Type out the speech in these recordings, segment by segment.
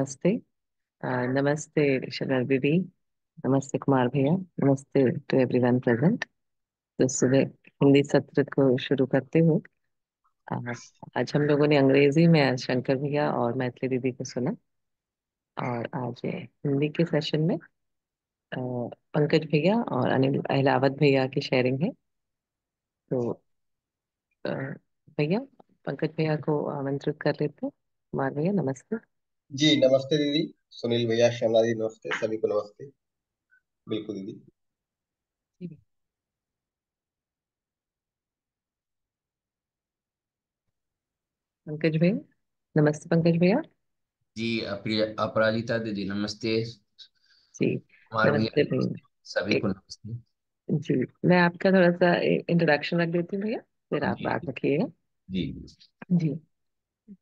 नमस्ते नमस्ते शरण दीदी नमस्ते कुमार भैया नमस्ते टू एवरीवन प्रेजेंट तो सुबह हिंदी सत्र को शुरू करते हुए आज हम लोगों ने अंग्रेजी में शंकर भैया और मैथिली दीदी को सुना और आज हिंदी के सेशन में पंकज भैया और अनिल अहलावत भैया की शेयरिंग है तो भैया पंकज भैया को आमंत्रित कर लेते हैं कुमार भैया नमस्ते जी नमस्ते दीदी सुनील भैया श्यामला जी नमस्ते सभी को नमस्ते बिल्कुल दीदी पंकज भैया नमस्ते पंकज भैया जी अपराजिता दीदी नमस्ते जी नमस्ते सभी को नमस्ते जी मैं आपका थोड़ा सा इंट्रोडक्शन रख देती हूँ भैया फिर आप बात रखिएगा जी जी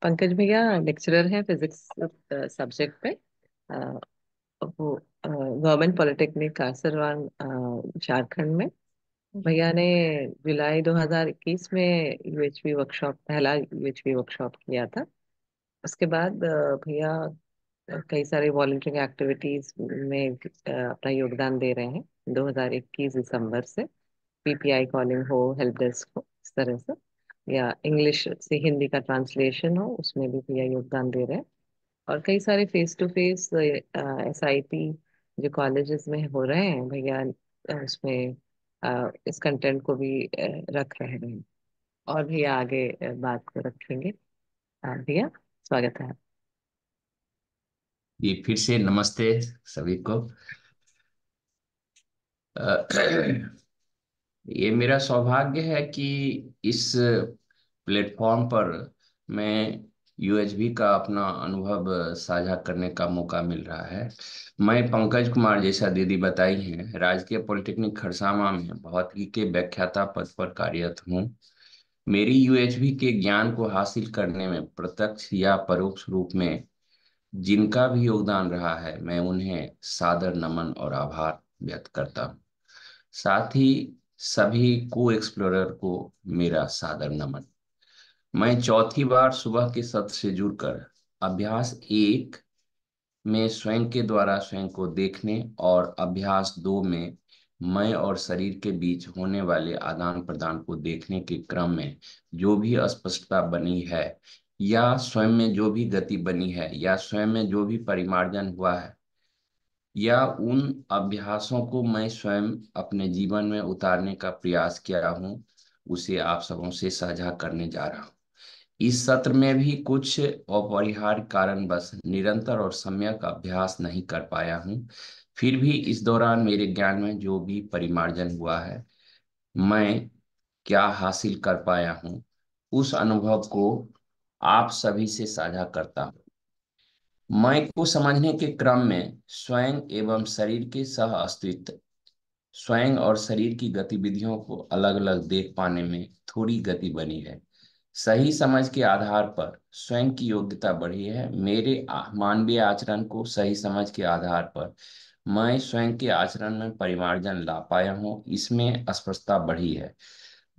पंकज भैया लेक्चरर हैं फिजिक्स सब्जेक्ट पे वो गवर्नमेंट पॉलिटेक्निक कासरवान झारखंड में भैया ने जुलाई 2021 में यूएचपी वर्कशॉप पहला यूएचपी वर्कशॉप किया था उसके बाद भैया कई सारे वॉल्टियरिंग एक्टिविटीज में अपना योगदान दे रहे हैं 2021 दिसंबर से पीपीआई कॉलिंग हो हेल्प डेस्क हो इस तरह से या इंग्लिश से हिंदी का ट्रांसलेशन हो उसमें भी भैया योगदान दे रहे हैं और कई सारे फेस टू फेस एस जो कॉलेजेस में हो रहे हैं भैया उसमें आ, इस कंटेंट को भी रख रहे हैं और भैया आगे बात को रखेंगे भैया स्वागत है ये फिर से नमस्ते सभी को ये मेरा सौभाग्य है कि इस प्लेटफॉर्म पर मैं यूएचबी का अपना अनुभव साझा करने का मौका मिल रहा है मैं पंकज कुमार जैसा दीदी बताई हैं राजकीय पॉलिटेक्निक खरसावा में भौतिकी के व्याख्याता पद पर कार्यरत हूँ मेरी यूएचबी के ज्ञान को हासिल करने में प्रत्यक्ष या परोक्ष रूप में जिनका भी योगदान रहा है मैं उन्हें सादर नमन और आभार व्यक्त करता हूँ साथ ही सभी को एक्सप्लोरर को मेरा सादर नमन मैं चौथी बार सुबह के सत्र से जुड़कर अभ्यास एक में स्वयं के द्वारा स्वयं को देखने और अभ्यास दो में मैं और शरीर के बीच होने वाले आदान प्रदान को देखने के क्रम में जो भी अस्पष्टता बनी है या स्वयं में जो भी गति बनी है या स्वयं में जो भी परिमार्जन हुआ है या उन अभ्यासों को मैं स्वयं अपने जीवन में उतारने का प्रयास किया हूँ उसे आप सबों से साझा करने जा रहा हूं इस सत्र में भी कुछ अपरिहार्य कारण बस निरंतर और सम्यक अभ्यास नहीं कर पाया हूँ फिर भी इस दौरान मेरे ज्ञान में जो भी परिमार्जन हुआ है मैं क्या हासिल कर पाया हूँ उस अनुभव को आप सभी से साझा करता हूँ मैं को समझने के क्रम में स्वयं एवं शरीर के सह अस्तित्व स्वयं और शरीर की गतिविधियों को अलग अलग देख पाने में थोड़ी गति बनी है सही समझ के आधार पर स्वयं की योग्यता बढ़ी है मेरे मानवीय आचरण को सही समझ के आधार पर मैं स्वयं के आचरण में परिमार्जन ला पाया हूँ इसमें अस्पष्टता बढ़ी है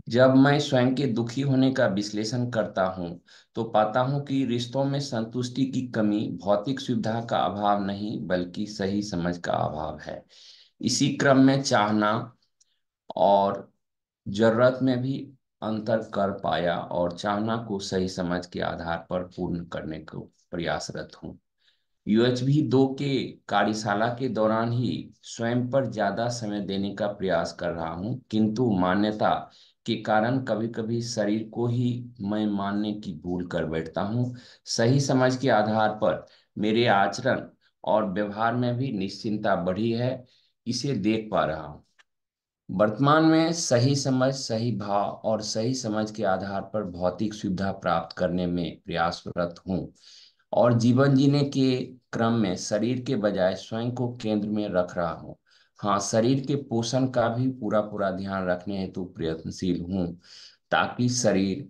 जब मैं स्वयं के दुखी होने का विश्लेषण करता हूँ तो पाता हूँ कि रिश्तों में संतुष्टि की कमी भौतिक सुविधा का अभाव नहीं बल्कि सही समझ का अभाव है इसी क्रम में चाहना और जरूरत में भी अंतर कर पाया और चाहना को सही समझ के आधार पर पूर्ण करने को प्रयासरत हूँ यूएचबी दो के कार्यशाला के दौरान ही स्वयं पर ज्यादा समय देने का प्रयास कर रहा हूँ किंतु मान्यता के कारण कभी कभी शरीर को ही मैं मानने की भूल कर बैठता हूँ सही समझ के आधार पर मेरे आचरण और व्यवहार में भी निश्चिंता बढ़ी है इसे देख पा रहा हूँ वर्तमान में सही समझ सही भाव और सही समझ के आधार पर भौतिक सुविधा प्राप्त करने में प्रयासरत हूँ और जीवन जीने के क्रम में शरीर के बजाय स्वयं को केंद्र में रख रहा हूँ हाँ शरीर के पोषण का भी पूरा पूरा ध्यान रखने हेतु प्रयत्नशील हूँ ताकि शरीर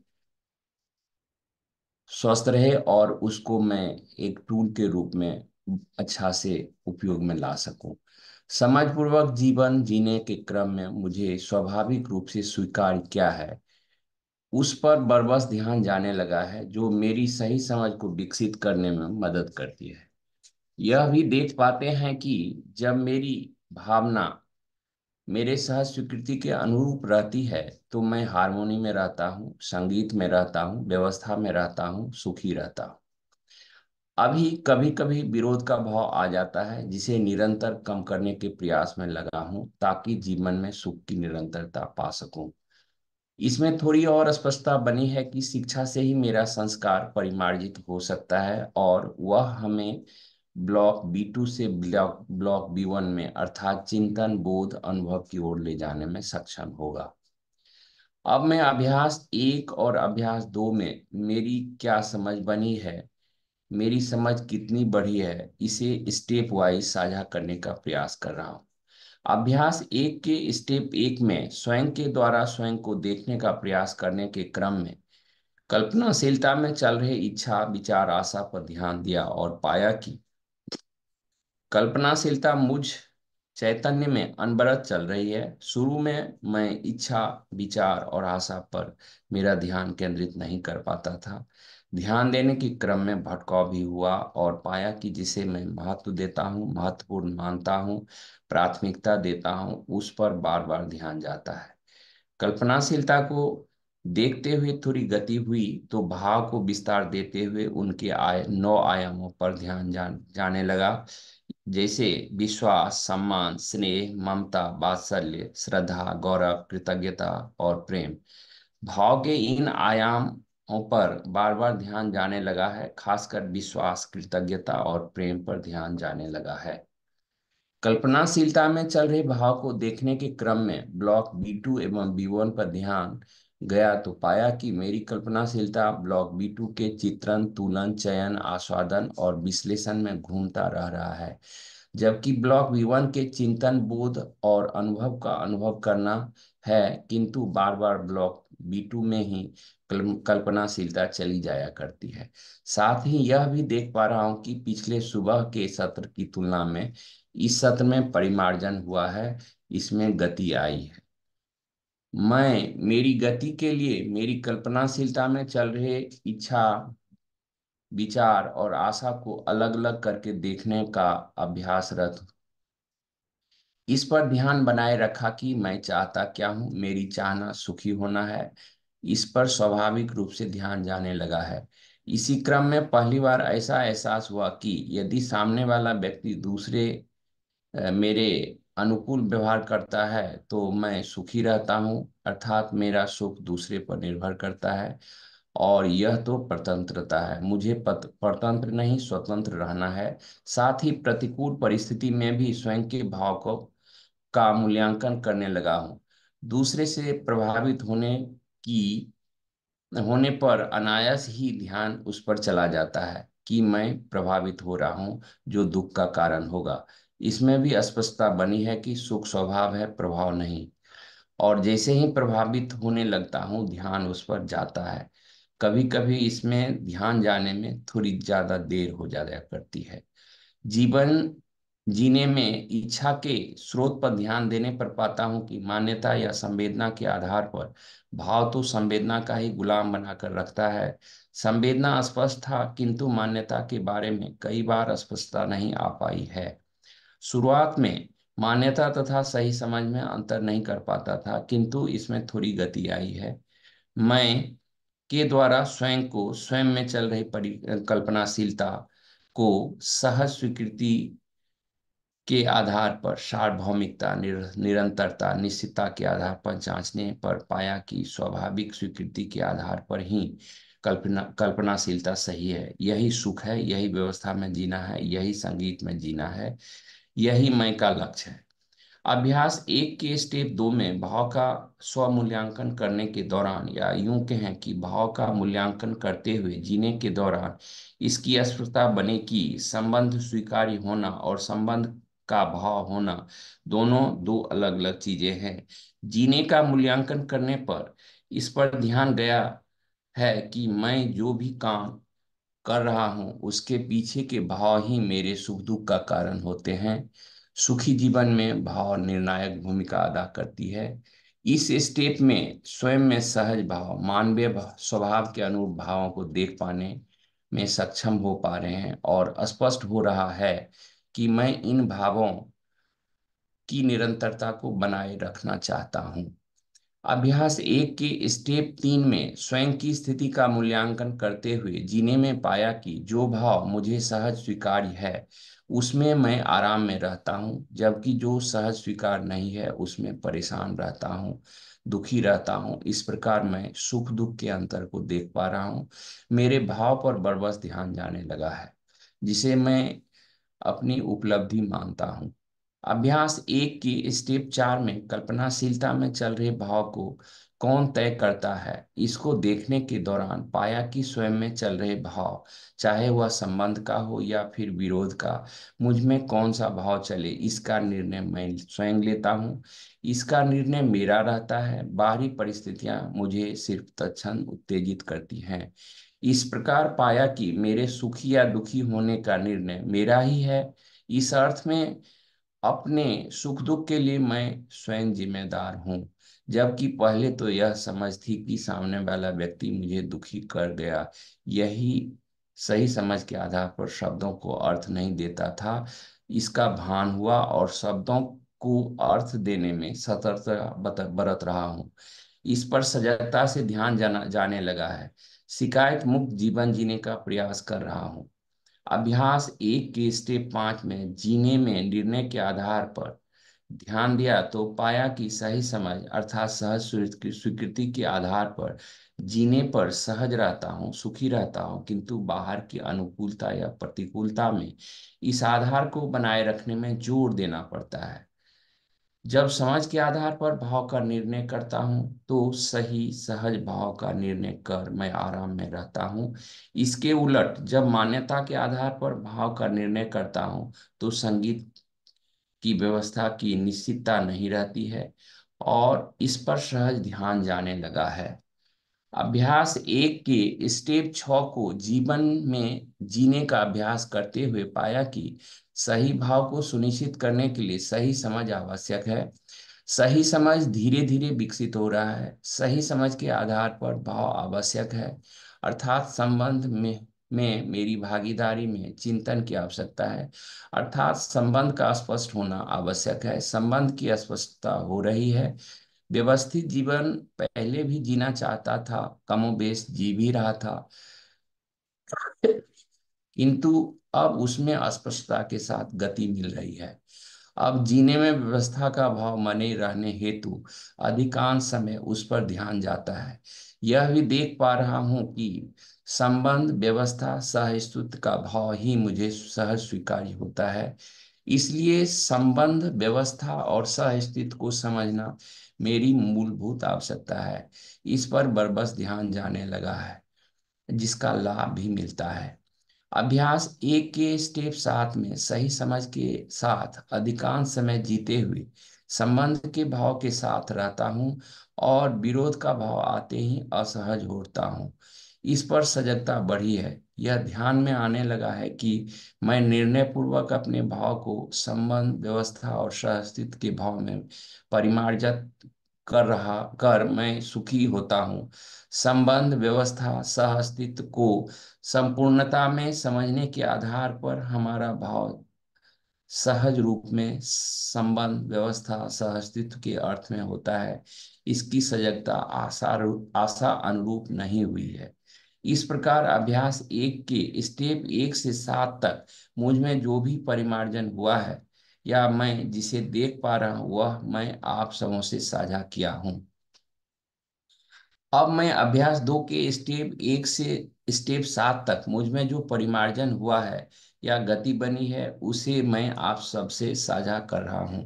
स्वस्थ रहे और उसको मैं एक टूल के रूप में अच्छा से उपयोग में ला सकूं समाजपूर्वक जीवन जीने के क्रम में मुझे स्वाभाविक रूप से स्वीकार क्या है उस पर बरबस ध्यान जाने लगा है जो मेरी सही समझ को विकसित करने में मदद करती है यह भी देख पाते हैं कि जब मेरी भावना मेरे सह स्वीकृति के अनुरूप रहती है तो मैं हारमोनी में रहता हूँ संगीत में रहता हूँ व्यवस्था में रहता हूँ सुखी रहता हूँ अभी कभी कभी विरोध का भाव आ जाता है जिसे निरंतर कम करने के प्रयास में लगा हूं ताकि जीवन में सुख की निरंतरता पा सकूं इसमें थोड़ी और स्पष्टता बनी है कि शिक्षा से ही मेरा संस्कार परिमार्जित हो सकता है और वह हमें ब्लॉक बी टू से ब्लॉक ब्लॉक बी वन में अर्थात चिंतन बोध अनुभव की ओर ले जाने में सक्षम होगा अब मैं अभ्यास एक और अभ्यास दो में मेरी क्या समझ बनी है मेरी समझ कितनी बढ़ी है इसे स्टेप वाइज साझा करने का प्रयास कर रहा हूं अभ्यास एक के स्टेप एक में स्वयं के द्वारा स्वयं को देखने का प्रयास करने के क्रम में कल्पनाशीलता में चल रहे इच्छा विचार आशा पर ध्यान दिया और पाया कि कल्पनाशीलता मुझ चैतन्य में अनबरत चल रही है शुरू में मैं इच्छा विचार और आशा पर मेरा ध्यान केंद्रित नहीं कर पाता था ध्यान देने के क्रम में भटकाव भी हुआ और पाया कि जिसे मैं महत्व देता हूँ महत्वपूर्ण मानता हूँ प्राथमिकता देता हूँ उस पर बार बार ध्यान जाता है कल्पनाशीलता को देखते हुए थोड़ी गति हुई तो भाव को विस्तार देते हुए उनके आय नौ आयामों पर ध्यान जा, जाने लगा जैसे विश्वास सम्मान स्नेह ममता बात्सल्य श्रद्धा गौरव कृतज्ञता और प्रेम भाव के इन आयाम पर बार बार ध्यान जाने लगा है खासकर विश्वास कृतज्ञता और प्रेम पर ध्यान जाने लगा है कल्पनाशीलता में चल रहे भाव को देखने के क्रम में ब्लॉक B2 एवं B1 पर ध्यान गया तो पाया कि मेरी कल्पनाशीलता ब्लॉक बी टू के चित्रण तुलन चयन आस्वादन और विश्लेषण में घूमता रह रहा है जबकि ब्लॉक B1 के चिंतन बोध और अनुभव का अनुभव करना है किंतु बार बार ब्लॉक बी टू में ही कल्पनाशीलता चली जाया करती है साथ ही यह भी देख पा रहा हूँ कि पिछले सुबह के सत्र की तुलना में इस सत्र में परिमार्जन हुआ है इसमें गति आई है मैं मेरी गति के लिए मेरी कल्पनाशीलता में चल रहे इच्छा विचार और आशा को अलग अलग करके देखने का अभ्यासरत इस पर ध्यान बनाए रखा कि मैं चाहता क्या हूं मेरी चाहना सुखी होना है इस पर स्वाभाविक रूप से ध्यान जाने लगा है इसी क्रम में पहली बार ऐसा एहसास हुआ कि यदि सामने वाला व्यक्ति दूसरे मेरे अनुकूल व्यवहार करता है तो मैं सुखी रहता हूँ अर्थात मेरा सुख दूसरे पर निर्भर करता है और यह तो परतंत्रता है मुझे परतंत्र नहीं स्वतंत्र रहना है साथ ही प्रतिकूल परिस्थिति में भी स्वयं के भाव को का मूल्यांकन करने लगा हूँ दूसरे से प्रभावित होने कि होने पर अनायास ही ध्यान उस पर चला जाता है कि मैं प्रभावित हो रहा हूं जो दुख का कारण होगा इसमें भी अस्पष्टता बनी है कि सुख स्वभाव है प्रभाव नहीं और जैसे ही प्रभावित होने लगता हूं ध्यान उस पर जाता है कभी कभी इसमें ध्यान जाने में थोड़ी ज्यादा देर हो जाया करती है जीवन जीने में इच्छा के स्रोत पर ध्यान देने पर पाता हूँ कि मान्यता या संवेदना के आधार पर भाव तो संवेदना का ही गुलाम बनाकर रखता है संवेदना स्पष्ट था किंतु मान्यता के बारे में कई बार स्पष्टता नहीं आ पाई है शुरुआत में मान्यता तथा सही समझ में अंतर नहीं कर पाता था किंतु इसमें थोड़ी गति आई है मैं के द्वारा स्वयं को स्वयं में चल रही परिकल्पनाशीलता को सहज स्वीकृति के आधार पर सार्वभौमिकता निर, निरंतरता निश्चितता के आधार पर जांचने पर पाया कि स्वाभाविक स्वीकृति के आधार पर ही कल्पना कल्पनाशीलता सही है यही सुख है यही व्यवस्था में जीना है यही संगीत में जीना है यही मैं का लक्ष्य है अभ्यास एक के स्टेप दो में भाव का स्वमूल्यांकन करने के दौरान या यूं कहें कि भाव का मूल्यांकन करते हुए जीने के दौरान इसकी अस्पृता बने कि संबंध स्वीकार्य होना और संबंध का भाव होना दोनों दो अलग अलग चीजें हैं जीने का मूल्यांकन करने पर इस पर ध्यान गया है कि मैं जो भी काम कर रहा हूं उसके पीछे के भाव ही मेरे सुख दुख का कारण होते हैं सुखी जीवन में भाव निर्णायक भूमिका अदा करती है इस स्टेप में स्वयं में सहज भाव मानवीय स्वभाव के अनुरूप भावों को देख पाने में सक्षम हो पा रहे हैं और स्पष्ट हो रहा है कि मैं इन भावों की निरंतरता को बनाए रखना चाहता हूँ अभ्यास एक के स्टेप तीन में स्वयं की स्थिति का मूल्यांकन करते हुए जीने में पाया कि जो भाव मुझे सहज स्वीकार है उसमें मैं आराम में रहता हूँ जबकि जो सहज स्वीकार नहीं है उसमें परेशान रहता हूँ दुखी रहता हूँ इस प्रकार मैं सुख दुख के अंतर को देख पा रहा हूँ मेरे भाव पर बरबस ध्यान जाने लगा है जिसे मैं अपनी उपलब्धि मानता हूँ अभ्यास एक की स्टेप चार में कल्पनाशीलता में चल रहे भाव को कौन तय करता है इसको देखने के दौरान पाया कि स्वयं में चल रहे भाव चाहे वह संबंध का हो या फिर विरोध का मुझ में कौन सा भाव चले इसका निर्णय मैं स्वयं लेता हूँ इसका निर्णय मेरा रहता है बाहरी परिस्थितियां मुझे सिर्फ तत्न उत्तेजित करती हैं इस प्रकार पाया कि मेरे सुखी या दुखी होने का निर्णय मेरा ही है इस अर्थ में अपने सुख दुख के लिए मैं स्वयं जिम्मेदार हूँ जबकि पहले तो यह समझ थी कि सामने वाला व्यक्ति मुझे दुखी कर गया यही सही समझ के आधार पर शब्दों को अर्थ नहीं देता था इसका भान हुआ और शब्दों को अर्थ देने में सतर्कता बरत रहा हूँ इस पर सजगता से ध्यान जाना जाने लगा है शिकायत मुक्त जीवन जीने का प्रयास कर रहा हूँ अभ्यास एक के स्टेप पांच में जीने में निर्णय के आधार पर ध्यान दिया तो पाया कि सही समझ अर्थात सहज स्वीकृति के आधार पर जीने पर सहज रहता हूँ सुखी रहता हूँ किंतु बाहर की अनुकूलता या प्रतिकूलता में इस आधार को बनाए रखने में जोर देना पड़ता है जब समझ के आधार पर भाव का निर्णय करता हूँ तो सही सहज भाव का निर्णय कर मैं आराम में रहता हूँ इसके उलट जब मान्यता के आधार पर भाव का निर्णय करता हूँ तो संगीत की व्यवस्था की निश्चितता नहीं रहती है और इस पर सहज ध्यान जाने लगा है अभ्यास एक के स्टेप छ को जीवन में जीने का अभ्यास करते हुए पाया कि सही भाव को सुनिश्चित करने के लिए सही समझ आवश्यक है सही समझ धीरे धीरे विकसित हो रहा है सही समझ के आधार पर भाव आवश्यक है अर्थात संबंध में में मेरी भागीदारी में चिंतन की आवश्यकता है अर्थात संबंध का स्पष्ट होना आवश्यक है संबंध की स्पष्टता हो रही है व्यवस्थित जीवन पहले भी जीना चाहता था कमोबेश जी भी रहा था किंतु अब उसमें अस्पष्टता के साथ गति मिल रही है अब जीने में व्यवस्था का भाव मने रहने हेतु अधिकांश समय उस पर ध्यान जाता है यह भी देख पा रहा हूं कि संबंध व्यवस्था सहस्तुत्व का भाव ही मुझे सहज स्वीकार्य होता है इसलिए संबंध व्यवस्था और सहस्तित्व को समझना मेरी मूलभूत आवश्यकता है इस पर बरबस ध्यान जाने लगा है जिसका लाभ भी मिलता है अभ्यास एक के स्टेप साथ में सही समझ के साथ अधिकांश समय जीते हुए संबंध के भाव के साथ रहता हूँ और विरोध का भाव आते ही असहज होता हूँ इस पर सजगता बढ़ी है यह ध्यान में आने लगा है कि मैं निर्णय पूर्वक अपने भाव को संबंध व्यवस्था और सहस्तित्व के भाव में परिमार्जित कर रहा कर मैं सुखी होता हूँ संबंध व्यवस्था सह अस्तित्व को संपूर्णता में समझने के आधार पर हमारा भाव सहज रूप में संबंध व्यवस्था सह अस्तित्व के अर्थ में होता है इसकी सजगता आशा आशा अनुरूप नहीं हुई है इस प्रकार अभ्यास एक के स्टेप एक से सात तक मुझ में जो भी परिमार्जन हुआ है या मैं जिसे देख पा रहा हूं वह मैं आप सबों से साझा किया हूं अब मैं अभ्यास दो के स्टेप एक से स्टेप सात तक मुझ में जो परिमार्जन हुआ है या गति बनी है उसे मैं आप सबसे साझा कर रहा हूँ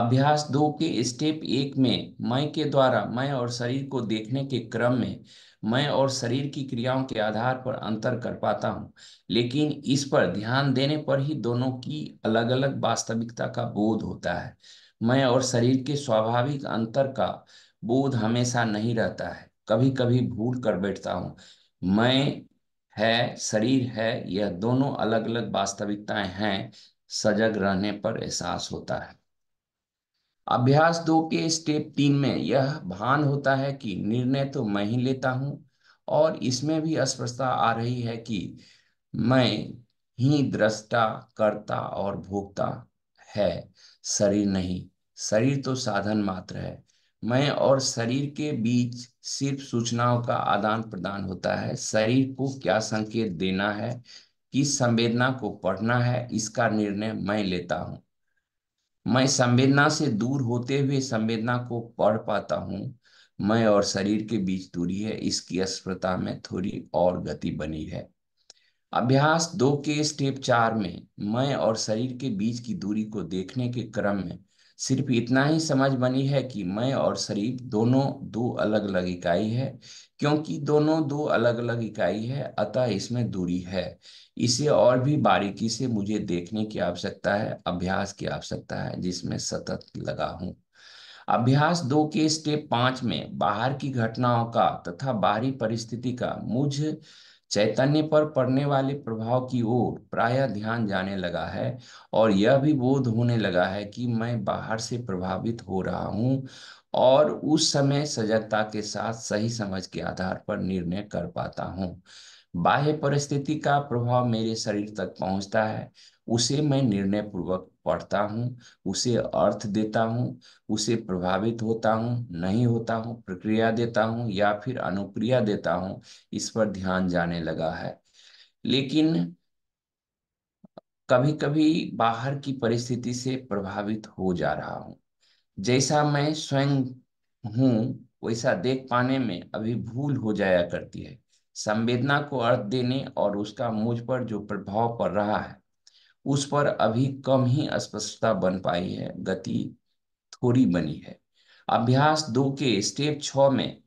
अभ्यास दो के स्टेप एक में मैं के द्वारा मैं और शरीर को देखने के क्रम में मैं और शरीर की क्रियाओं के आधार पर अंतर कर पाता हूँ लेकिन इस पर ध्यान देने पर ही दोनों की अलग अलग वास्तविकता का बोध होता है मैं और शरीर के स्वाभाविक अंतर का बोध हमेशा नहीं रहता है कभी कभी भूल कर बैठता हूँ मैं है शरीर है यह दोनों अलग अलग वास्तविकताएं हैं सजग रहने पर एहसास होता है अभ्यास दो के स्टेप तीन में यह भान होता है कि निर्णय तो मैं ही लेता हूं और इसमें भी स्पष्टता आ रही है कि मैं ही दृष्टा करता और भोगता है शरीर नहीं शरीर तो साधन मात्र है मैं और शरीर के बीच सिर्फ सूचनाओं का आदान प्रदान होता है शरीर को क्या संकेत देना है किस संवेदना को पढ़ना है इसका निर्णय मैं लेता हूँ मैं संवेदना से दूर होते हुए संवेदना को पढ़ पाता हूँ मैं और शरीर के बीच दूरी है इसकी अस्पता में थोड़ी और गति बनी है अभ्यास दो के स्टेप चार में मैं और शरीर के बीच की दूरी को देखने के क्रम में सिर्फ इतना ही समझ बनी है कि मैं और शरीर दोनों दो अलग अलग इकाई है क्योंकि दोनों दो अलग अलग इकाई है अतः इसमें दूरी है इसे और भी बारीकी से मुझे देखने की आवश्यकता है अभ्यास की आवश्यकता है जिसमें सतत लगा हूं अभ्यास दो के स्टेप पांच में बाहर की घटनाओं का तथा बाहरी परिस्थिति का मुझ चैतन्य पर पड़ने वाले प्रभाव की ओर प्रायः ध्यान जाने लगा है और यह भी बोध होने लगा है कि मैं बाहर से प्रभावित हो रहा हूँ और उस समय सजगता के साथ सही समझ के आधार पर निर्णय कर पाता हूँ बाह्य परिस्थिति का प्रभाव मेरे शरीर तक पहुंचता है उसे मैं निर्णय पूर्वक पढ़ता हूँ उसे अर्थ देता हूँ उसे प्रभावित होता हूँ नहीं होता हूँ प्रक्रिया देता हूँ या फिर अनुक्रिया देता हूँ इस पर ध्यान जाने लगा है लेकिन कभी कभी बाहर की परिस्थिति से प्रभावित हो जा रहा हूँ जैसा मैं स्वयं हूँ वैसा देख पाने में अभी भूल हो जाया करती है संवेदना को अर्थ देने और उसका मुझ पर जो प्रभाव पड़ रहा है उस पर अभी कम ही स्पष्टता बन पाई है गति थोड़ी बनी है अभ्यास दो के स्टेप छ में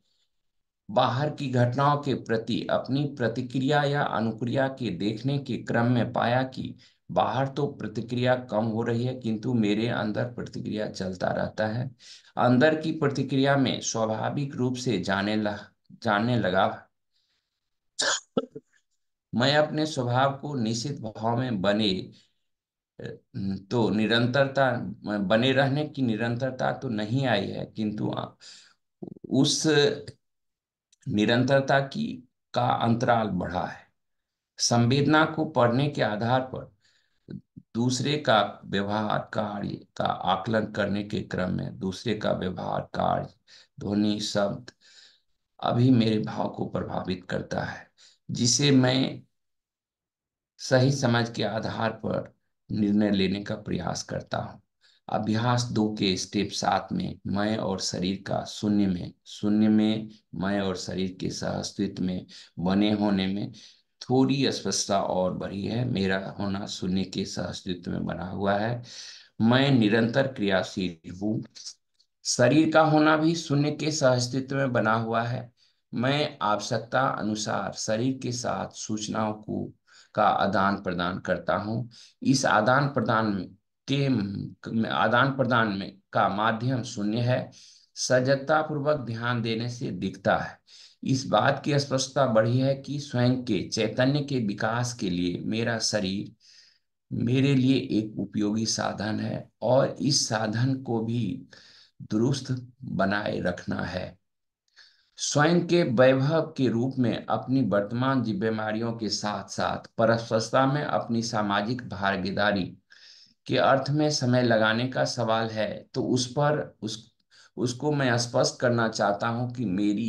बाहर की घटनाओं के प्रति अपनी प्रतिक्रिया या अनुक्रिया के देखने के क्रम में पाया कि बाहर तो प्रतिक्रिया कम हो रही है किंतु मेरे अंदर प्रतिक्रिया चलता रहता है अंदर की प्रतिक्रिया में स्वाभाविक रूप से जाने ल, जाने लगा मैं अपने स्वभाव को निश्चित भाव में बने तो निरंतरता बने रहने की निरंतरता तो नहीं आई है किंतु उस निरंतरता की का अंतराल बढ़ा है संवेदना को पढ़ने के आधार पर दूसरे का व्यवहार कार्य का आकलन करने के क्रम में दूसरे का व्यवहार कार्य ध्वनि शब्द अभी मेरे भाव को प्रभावित करता है जिसे मैं सही समझ के आधार पर निर्णय लेने का प्रयास करता हूँ अभ्यास दो के स्टेप सात में मैं और शरीर का शून्य में शून्य में मैं और शरीर के अस्तित्व में बने होने में थोड़ी अस्पष्टता और बढ़ी है मेरा होना शून्य के सह अस्तित्व में बना हुआ है मैं निरंतर क्रियाशील हूँ शरीर का होना भी शून्य के सहअस्तित्व में बना हुआ है मैं आवश्यकता अनुसार शरीर के साथ सूचनाओं को का आदान प्रदान करता हूँ इस आदान प्रदान के आदान प्रदान में का माध्यम शून्य है सजगता पूर्वक ध्यान देने से दिखता है इस बात की स्पष्टता बढ़ी है कि स्वयं के चैतन्य के विकास के लिए मेरा शरीर मेरे लिए एक उपयोगी साधन है और इस साधन को भी दुरुस्त बनाए रखना है स्वयं के वैभव के रूप में अपनी वर्तमान जिम्मेदारियों के साथ साथ परस्परता में अपनी सामाजिक भागीदारी के अर्थ में समय लगाने का सवाल है तो उस पर उस उसको मैं स्पष्ट करना चाहता हूं कि मेरी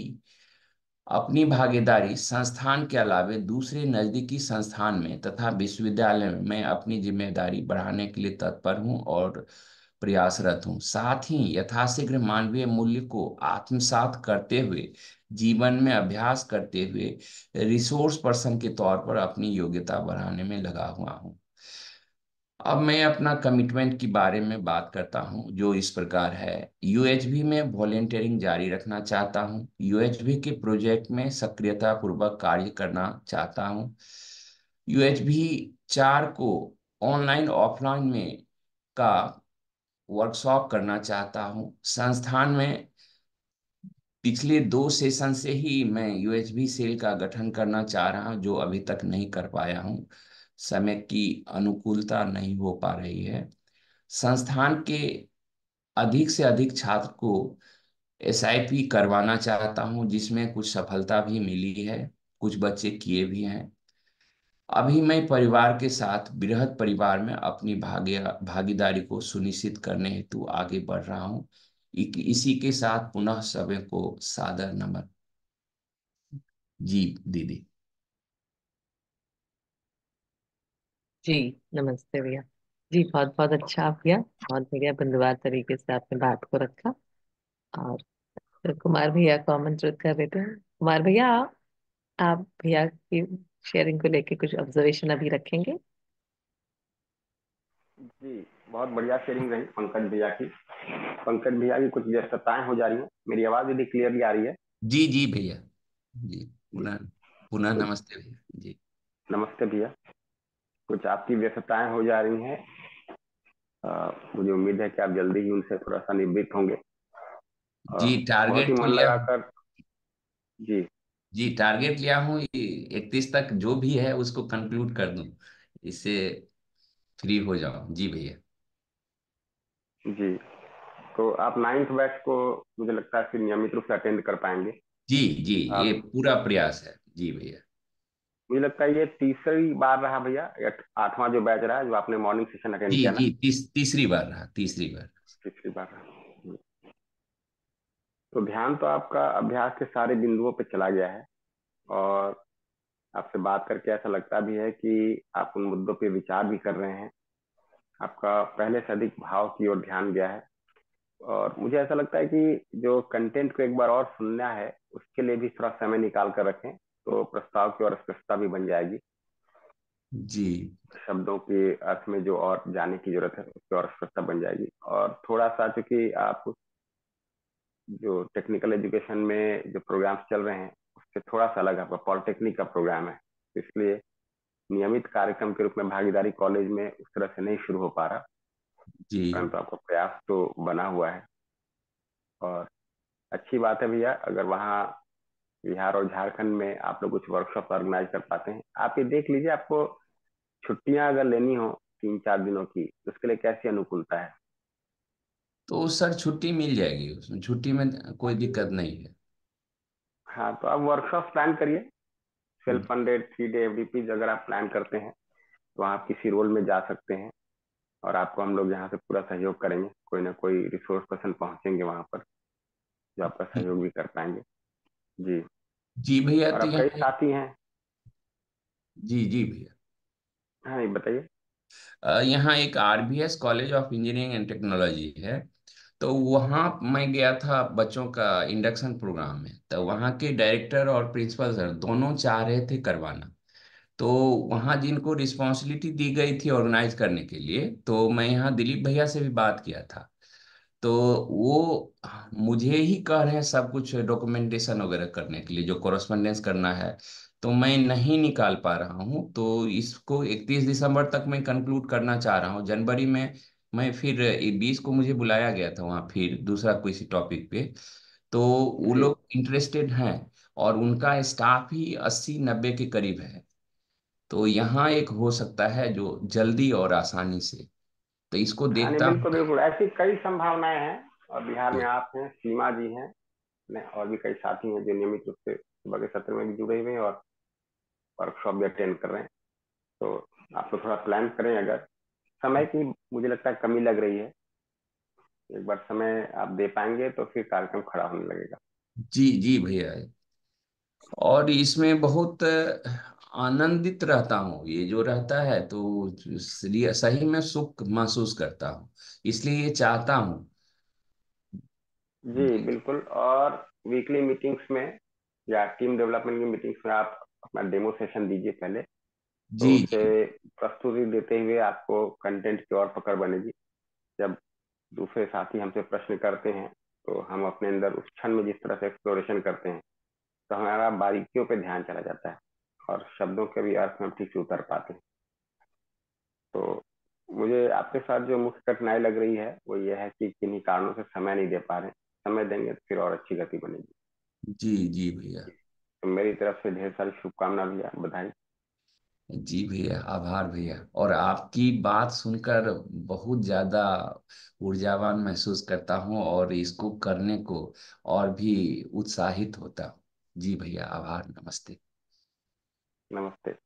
अपनी भागीदारी संस्थान के अलावे दूसरे नज़दीकी संस्थान में तथा विश्वविद्यालय में मैं अपनी जिम्मेदारी बढ़ाने के लिए तत्पर हूं और प्रयासरत हूँ साथ ही यथाशीघ्र मानवीय मूल्य को आत्मसात करते हुए जीवन में अभ्यास करते हुए रिसोर्स पर्सन के तौर पर अपनी योग्यता बढ़ाने में लगा हुआ हूँ अब मैं अपना कमिटमेंट के बारे में बात करता हूँ जो इस प्रकार है यूएचबी में वॉलेंटियरिंग जारी रखना चाहता हूँ यूएचबी के प्रोजेक्ट में सक्रियता पूर्वक कार्य करना चाहता हूँ यूएचबी चार को ऑनलाइन ऑफलाइन में का वर्कशॉप करना चाहता हूँ संस्थान में पिछले दो सेशन से ही मैं यूएचबी सेल का गठन करना चाह रहा हूँ जो अभी तक नहीं कर पाया हूँ समय की अनुकूलता नहीं हो पा रही है संस्थान के अधिक से अधिक छात्र को एस करवाना चाहता हूँ जिसमें कुछ सफलता भी मिली है कुछ बच्चे किए भी हैं अभी मैं परिवार के साथ बृहद परिवार में अपनी भाग्य भागीदारी को सुनिश्चित करने हेतु आगे बढ़ रहा हूँ इसी के साथ पुनः सभी को सादर नमन जी दीदी जी नमस्ते भैया जी बहुत बहुत अच्छा आप किया बहुत बढ़िया बंदवार तरीके से आपने बात को रखा और कुमार भैया को आमंत्रित कर देते हैं कुमार भैया आप भैया की शेयरिंग को लेके कुछ ऑब्जर्वेशन अभी रखेंगे जी बहुत बढ़िया शेयरिंग रही पंकज भैया की पंकज भैया की कुछ व्यस्तताएं हो जा रही हैं मेरी आवाज यदि क्लियरली आ रही है जी जी भैया जी पुनः पुनः तो नमस्ते भैया जी नमस्ते भैया कुछ आपकी व्यस्तताएं हो जा रही हैं मुझे उम्मीद है कि आप जल्दी ही उनसे थोड़ा सा निवृत्त होंगे जी टारगेट मन लगाकर जी जी टारगेट लिया हूँ इकतीस तक जो भी है उसको कंक्लूड कर दू इससे फ्री हो जाओ जी भैया जी तो आप नाइन्थ बैच को मुझे लगता है कि नियमित रूप से अटेंड कर पाएंगे जी जी आप... ये पूरा प्रयास है जी भैया मुझे लगता है ये तीसरी बार रहा भैया आठवां जो बैच रहा जो आपने मॉर्निंग सेशन अटेंड किया जी तीस, तीसरी बार रहा तीसरी बार तीसरी बार रहा तो ध्यान तो आपका अभ्यास के सारे बिंदुओं पर चला गया है और आपसे बात करके ऐसा लगता भी है कि आप उन मुद्दों पे विचार भी कर रहे हैं आपका पहले से अधिक भाव की ओर ध्यान गया है और मुझे ऐसा लगता है कि जो कंटेंट को एक बार और सुनना है उसके लिए भी थोड़ा समय निकाल कर रखें तो प्रस्ताव की और स्पष्टता भी बन जाएगी जी शब्दों के अर्थ में जो और जाने की जरूरत है उसकी और स्पष्टता बन जाएगी और थोड़ा सा चूंकि आप जो टेक्निकल एजुकेशन में जो प्रोग्राम्स चल रहे हैं उससे थोड़ा सा अलग आपका पॉलिटेक्निक का प्रोग्राम है तो इसलिए नियमित कार्यक्रम के रूप में भागीदारी कॉलेज में उस तरह से नहीं शुरू हो पा रहा परंतु तो आपका प्रयास तो बना हुआ है और अच्छी बात है भैया अगर वहाँ बिहार और झारखंड में आप लोग कुछ वर्कशॉप ऑर्गेनाइज कर पाते हैं आप ये देख लीजिए आपको छुट्टियां अगर लेनी हो तीन चार दिनों की तो उसके लिए कैसी अनुकूलता है तो सर छुट्टी मिल जाएगी उसमें छुट्टी में कोई दिक्कत नहीं है हाँ तो आप वर्कशॉप प्लान करिए self funded three day FDP अगर आप प्लान करते हैं तो आप किसी रोल में जा सकते हैं और आपको हम लोग यहाँ से पूरा सहयोग करेंगे कोई ना कोई रिसोर्स पर्सन पहुंचेंगे वहाँ पर जो आपका हम्म। सहयोग भी कर पाएंगे जी जी भैया और तो कई साथी हैं जी जी भैया हाँ बताइए यहाँ एक RBS college of engineering and technology है तो वहाँ मैं गया था बच्चों का इंडक्शन प्रोग्राम में तो वहाँ के डायरेक्टर और प्रिंसिपल सर दोनों चाह रहे थे करवाना तो वहाँ जिनको रिस्पॉन्सिबिलिटी दी गई थी ऑर्गेनाइज करने के लिए तो मैं यहाँ दिलीप भैया से भी बात किया था तो वो मुझे ही कह रहे हैं सब कुछ डॉक्यूमेंटेशन वगैरह करने के लिए जो कॉरेस्पॉन्डेंस करना है तो मैं नहीं निकाल पा रहा हूँ तो इसको 31 दिसंबर तक मैं कंक्लूड करना चाह रहा हूँ जनवरी में मैं फिर बीस को मुझे बुलाया गया था वहाँ फिर दूसरा किसी टॉपिक पे तो वो लोग इंटरेस्टेड हैं और उनका स्टाफ ही अस्सी नब्बे के करीब है तो यहाँ एक हो सकता है जो जल्दी और आसानी से तो इसको हाँ देखता बिल्कुल बिल्कुल ऐसी कई संभावनाएं हैं और बिहार में हाँ। आप हैं सीमा जी हैं और भी कई साथी हैं जो नियमित रूप से सुबह के सत्र में भी जुड़े हुए हैं और वर्कशॉप भी अटेंड कर रहे हैं तो आप लोग थोड़ा प्लान करें अगर समय की मुझे लगता है कमी लग रही है एक बार समय आप दे पाएंगे तो फिर कार्यक्रम खड़ा होने लगेगा जी जी भैया और इसमें बहुत आनंदित रहता हूँ ये जो रहता है तो सही में सुख महसूस करता हूँ इसलिए ये चाहता हूँ जी बिल्कुल और वीकली मीटिंग्स में या टीम डेवलपमेंट की मीटिंग्स में आप अपना डेमो सेशन दीजिए पहले जी तो प्रस्तुति देते हुए आपको कंटेंट की ओर पकड़ बनेगी जब दूसरे साथी हमसे प्रश्न करते हैं तो हम अपने अंदर उस क्षण में जिस तरह से एक्सप्लोरेशन करते हैं तो हमारा बारीकियों पे ध्यान चला जाता है और शब्दों के भी अर्थ में ठीक से उतर पाते हैं तो मुझे आपके साथ जो मुख्य कठिनाई लग रही है वो ये है कि किन्हीं कारणों से समय नहीं दे पा रहे समय देंगे तो फिर और अच्छी गति बनेगी जी जी भैया तो मेरी तरफ से ढेर सारी शुभकामना भैया बधाई जी भैया आभार भैया और आपकी बात सुनकर बहुत ज़्यादा ऊर्जावान महसूस करता हूँ और इसको करने को और भी उत्साहित होता हूँ जी भैया आभार नमस्ते नमस्ते